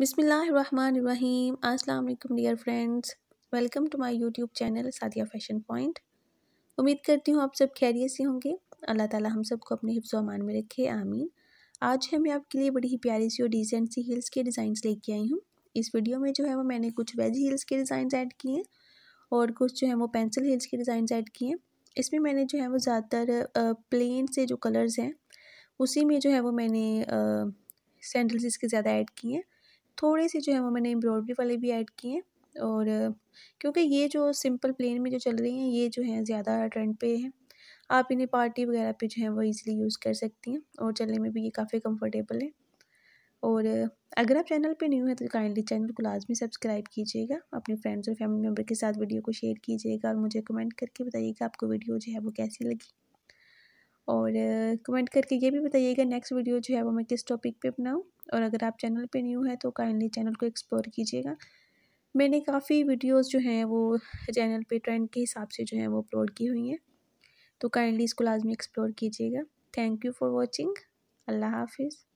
बिसमीम अल्लाम dear friends welcome to my YouTube channel Sadia fashion point उम्मीद करती हूँ आप सब खैरियत से होंगे अल्लाह ताला हम सबको अपने हिफ्ज़ अमान में रखे आमीन आज है मैं आपके लिए बड़ी ही प्यारी सी और डिसेंट सी हील्स के डिज़ाइंस लेके आई हूँ इस वीडियो में जो है वो मैंने कुछ वेज हील्स के डिज़ाइन ऐड किए हैं और कुछ जो है वो पेंसिल हील्स के डिज़ाइन ऐड किए हैं इसमें मैंने जो है वो ज़्यादातर प्लेन से जो कलर्स हैं उसी में जो है वो मैंने सैंडल्स इसके ज़्यादा ऐड किए हैं थोड़े से जो है वो मैंने एम्ब्रॉयडरी वाले भी ऐड किए हैं और क्योंकि ये जो सिंपल प्लेन में जो चल रही हैं ये जो है ज़्यादा ट्रेंड पे हैं आप इन्हें पार्टी वगैरह पे जो है वो इजीली यूज़ कर सकती हैं और चलने में भी ये काफ़ी कंफर्टेबल है और अगर आप चैनल पे न्यू हैं तो काइंडली चैनल को लाजमी सब्सक्राइब कीजिएगा अपने फ्रेंड्स और फैमिली मेम्बर के साथ वीडियो को शेयर कीजिएगा और मुझे कमेंट करके बताइएगा आपको वीडियो जो है वो कैसी लगी और कमेंट करके ये भी बताइएगा नेक्स्ट वीडियो जो है वो मैं किस टॉपिक पर बनाऊँ और अगर आप चैनल पे न्यू हैं तो काइंडली चैनल को एक्सप्लोर कीजिएगा मैंने काफ़ी वीडियोस जो हैं वो चैनल पे ट्रेंड के हिसाब से जो है वो अपलोड की हुई हैं तो काइंडली इसको लाजमी एक्सप्लोर कीजिएगा थैंक यू फॉर वॉचिंग अल्लाह हाफिज़